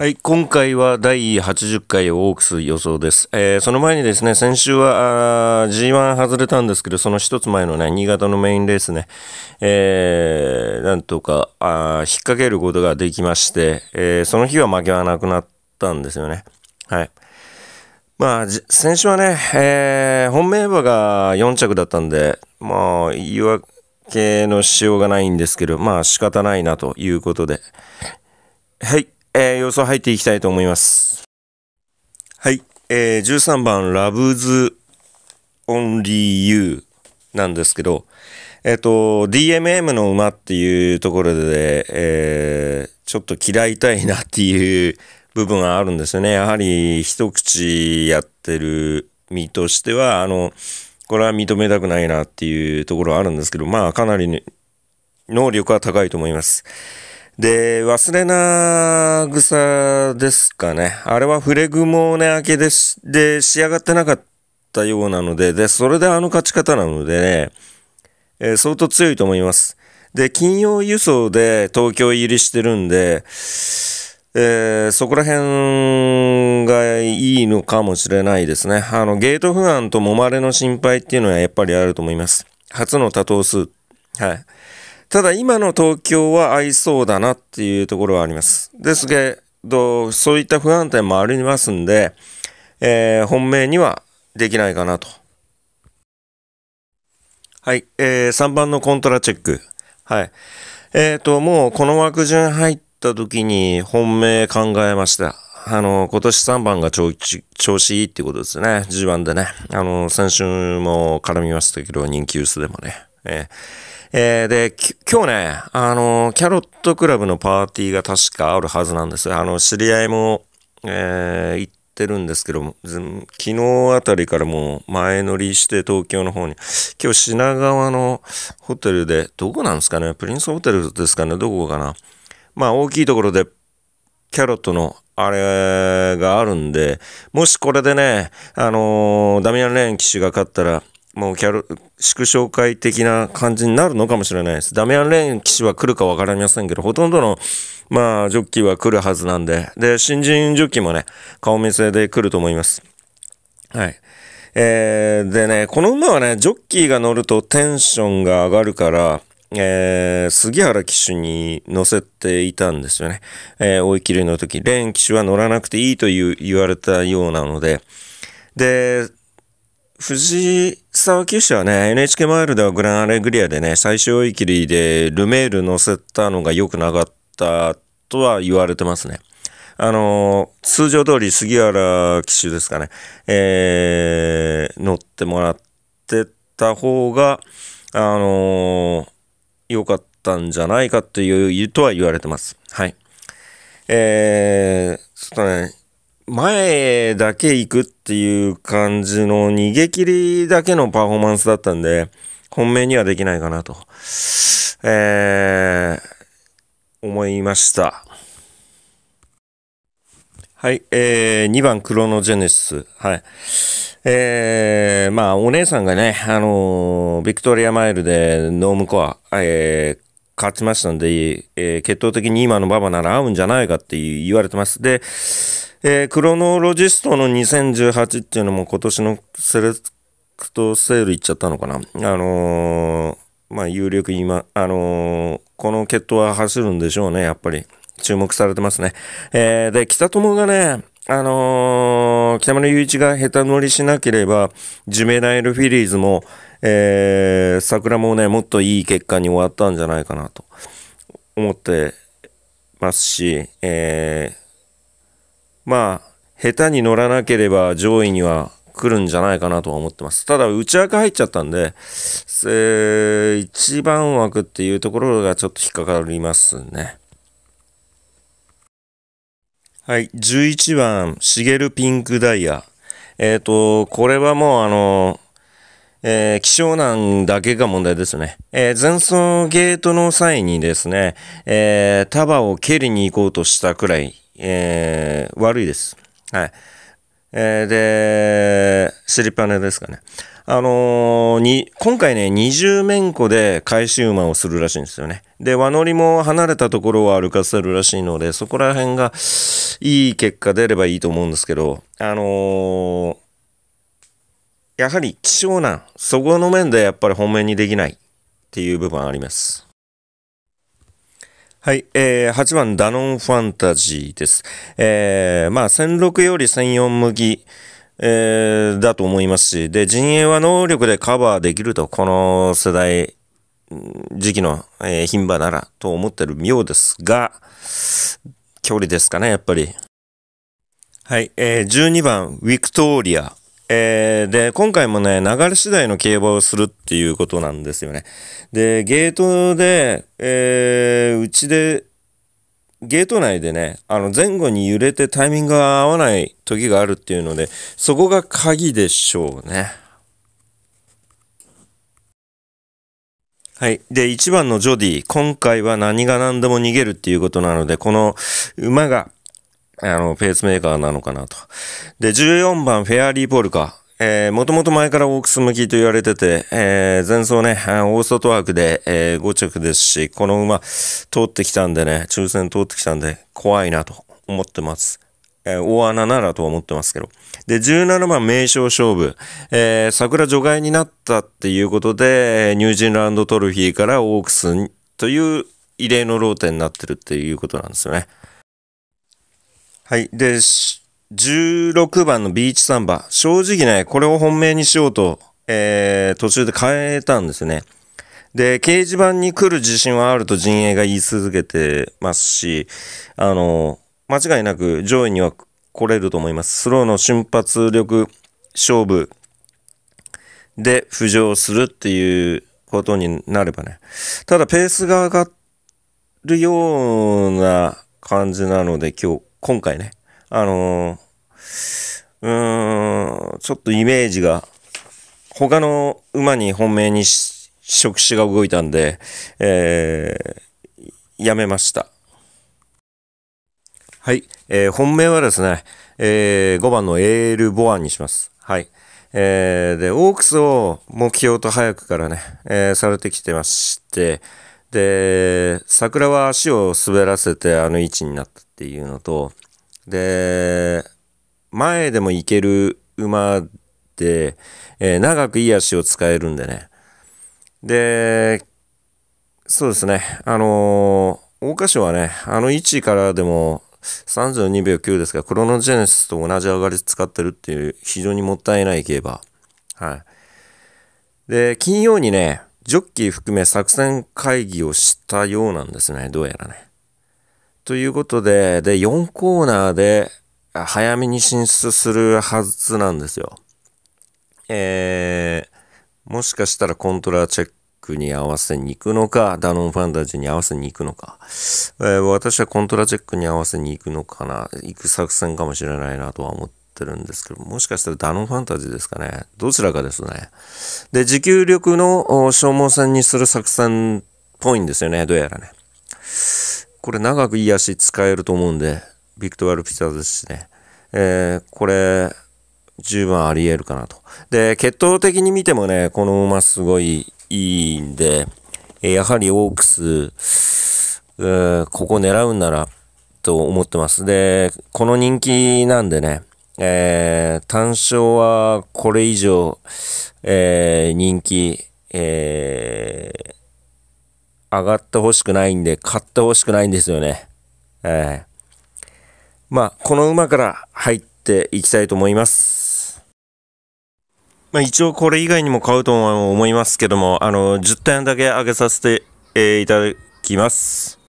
はい、今回は第80回をオークス予想です。えー、その前にですね、先週は G1 外れたんですけど、その一つ前のね、新潟のメインレースね、えー、なんとかあ引っ掛けることができまして、えー、その日は負けはなくなったんですよね。はい。まあ、先週はね、えー、本命馬が4着だったんで、まあ、言い訳のしようがないんですけど、まあ仕方ないなということで。はい。えー、予想入っていきたいと思います。はい。えー、13番、ラブズ・オンリー・ユーなんですけど、えっ、ー、と、DMM の馬っていうところで、えー、ちょっと嫌いたいなっていう部分はあるんですよね。やはり一口やってる身としては、あの、これは認めたくないなっていうところはあるんですけど、まあかなり、ね、能力は高いと思います。で、忘れな草ですかね。あれはフレグモネ明けでで仕上がってなかったようなので、で、それであの勝ち方なのでね、えー、相当強いと思います。で、金曜輸送で東京入りしてるんで、えー、そこら辺がいいのかもしれないですね。あの、ゲート不安ともまれの心配っていうのはやっぱりあると思います。初の多頭数。はい。ただ今の東京は合いそうだなっていうところはあります。ですけど、そういった不安定もありますんで、えー、本命にはできないかなと。はい、えー、3番のコントラチェック。はい。えっ、ー、と、もうこの枠順入った時に本命考えました。あの、今年3番が調子いいってことですね。1番でね。あの、先週も絡みましたけど、人気薄でもね。えーえー、で、今日ね、あの、キャロットクラブのパーティーが確かあるはずなんですあの、知り合いも、えー、行ってるんですけども、昨日あたりからもう前乗りして東京の方に、今日品川のホテルで、どこなんですかねプリンスホテルですかねどこかなまあ、大きいところで、キャロットのあれがあるんで、もしこれでね、あのー、ダミアン・レーン騎手が勝ったら、もうキャロ縮小会的な感じになるのかもしれないです。ダミアン・レーン騎手は来るか分かりませんけど、ほとんどの、まあ、ジョッキーは来るはずなんで、で、新人ジョッキーもね、顔見せで来ると思います。はい。えー、でね、この馬はね、ジョッキーが乗るとテンションが上がるから、えー、杉原騎手に乗せていたんですよね。えー、追い切りの時、レーン騎手は乗らなくていいという言われたようなので、で、藤井沢九州はね、NHK マイルではグランアレグリアでね、最終追い切りでルメール乗せたのが良くなかったとは言われてますね。あのー、通常通り杉原騎手ですかね、えー、乗ってもらってた方が、あの良、かったんじゃないかという、とは言われてます。はい。えー、ちょっとね、前だけ行くっていう感じの逃げ切りだけのパフォーマンスだったんで、本命にはできないかなと、えー、思いました。はい、えー、2番クロノジェネシス。はい。えー、まあ、お姉さんがね、あのー、ビクトリアマイルでノームコア、えー、勝ちましたんで、えー、決闘的に今のババなら合うんじゃないかって言われてます。で、えー、クロノロジストの2018っていうのも今年のセレクトセールいっちゃったのかな。あのー、まあ、有力今、あのー、この決闘は走るんでしょうね、やっぱり。注目されてますね。えー、で、北友がね、あの北村雄一が下手乗りしなければ、ジュメダイルフィリーズも、え桜もね、もっといい結果に終わったんじゃないかなと思ってますし、えー、まあ、下手に乗らなければ上位には来るんじゃないかなとは思ってます。ただ、内訳入っちゃったんで、えー、一番枠っていうところがちょっと引っかかりますね。はい、11番、しげるピンクダイヤ。えっ、ー、と、これはもうあの、えー、気象難だけが問題ですね。えー、前走ゲートの際にですね、えー、束を蹴りに行こうとしたくらいえー、悪いです。はい。えー、で、スリッパネですかね。あのー、に、今回ね、二重面子で返し馬をするらしいんですよね。で、輪乗りも離れたところを歩かせるらしいので、そこら辺がいい結果出ればいいと思うんですけど、あのー、やはり希少な、そこの面でやっぱり本命にできないっていう部分あります。はい、えー、8番ダノンファンタジーです。えー、まあ、1006より1004麦、えー、だと思いますし、で、陣営は能力でカバーできると、この世代、時期の、えー、牝馬ならと思ってる妙ですが、距離ですかね、やっぱり。はい、えー、12番、ウィクトーリア。えー、で、今回もね、流れ次第の競馬をするっていうことなんですよね。で、ゲートで、えー、うちで、ゲート内でね、あの前後に揺れてタイミングが合わない時があるっていうので、そこが鍵でしょうね。はい。で、1番のジョディ、今回は何が何でも逃げるっていうことなので、この馬が、あの、ペースメーカーなのかなと。で、14番、フェアリー・ポルカ。えー、もともと前からオークス向きと言われてて、えー、前走ね、大ー枠で、えー、5着ですし、この馬、通ってきたんでね、抽選通ってきたんで、怖いなと思ってます。えー、大穴ならと思ってますけど。で、17番名称勝負。えー、桜除外になったっていうことで、ニュージーランドトロフィーからオークスという異例のローテになってるっていうことなんですよね。はい。で、16番のビーチサンバ。正直ね、これを本命にしようと、えー、途中で変えたんですね。で、掲示板に来る自信はあると陣営が言い続けてますし、あの、間違いなく上位には来れると思います。スローの瞬発力勝負で浮上するっていうことになればね。ただペースが上がるような感じなので今日今回ね、あのー、うーん、ちょっとイメージが、他の馬に本命に触手が動いたんで、えー、やめました。はい、えー、本命はですね、えー、5番のエール・ボアンにします。はい。えー、で、オークスを目標と早くからね、えー、されてきてまして、で、桜は足を滑らせてあの位置になった。っていうのとで前でも行ける馬で、えー、長くいい足を使えるんでねでそうですねあのー、桜花賞はねあの位置からでも32秒9ですがクロノジェネシスと同じ上がり使ってるっていう非常にもったいない競馬はいで金曜にねジョッキー含め作戦会議をしたようなんですねどうやらねということで、で、4コーナーで早めに進出するはずなんですよ。えー、もしかしたらコントラチェックに合わせに行くのか、ダノンファンタジーに合わせに行くのか、えー、私はコントラチェックに合わせに行くのかな、行く作戦かもしれないなとは思っててるんですけど、もしかしたらダノンファンタジーですかね。どちらかですね。で、持久力の消耗戦にする作戦っぽいんですよね、どうやらね。これ長くいい足使えると思うんで、ビクトワアルピターですしね。えー、これ、十分あり得るかなと。で、血統的に見てもね、この馬すごいいいんで、えやはりオークス、えここ狙うんなら、と思ってます。で、この人気なんでね、えー、単勝はこれ以上、えー、人気、えー上がってほしくないんで、買ってほしくないんですよね。えー、まあ、この馬から入っていきたいと思います。まあ、一応これ以外にも買うと思いますけども、あの、10点だけ上げさせて、えー、いただきます。